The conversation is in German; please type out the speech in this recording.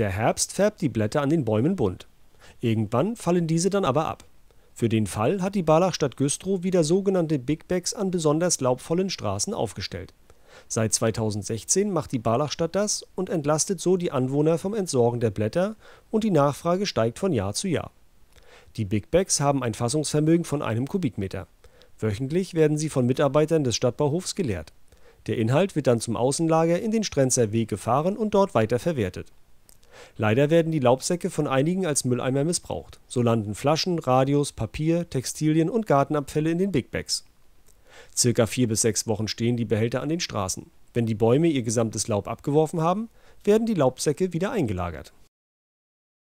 Der Herbst färbt die Blätter an den Bäumen bunt. Irgendwann fallen diese dann aber ab. Für den Fall hat die Barlachstadt Güstrow wieder sogenannte Big Bags an besonders laubvollen Straßen aufgestellt. Seit 2016 macht die Barlachstadt das und entlastet so die Anwohner vom Entsorgen der Blätter und die Nachfrage steigt von Jahr zu Jahr. Die Big Bags haben ein Fassungsvermögen von einem Kubikmeter. Wöchentlich werden sie von Mitarbeitern des Stadtbauhofs geleert. Der Inhalt wird dann zum Außenlager in den Strenzer Weg gefahren und dort weiter verwertet. Leider werden die Laubsäcke von einigen als Mülleimer missbraucht. So landen Flaschen, Radios, Papier, Textilien und Gartenabfälle in den Big Bags. Circa vier bis sechs Wochen stehen die Behälter an den Straßen. Wenn die Bäume ihr gesamtes Laub abgeworfen haben, werden die Laubsäcke wieder eingelagert.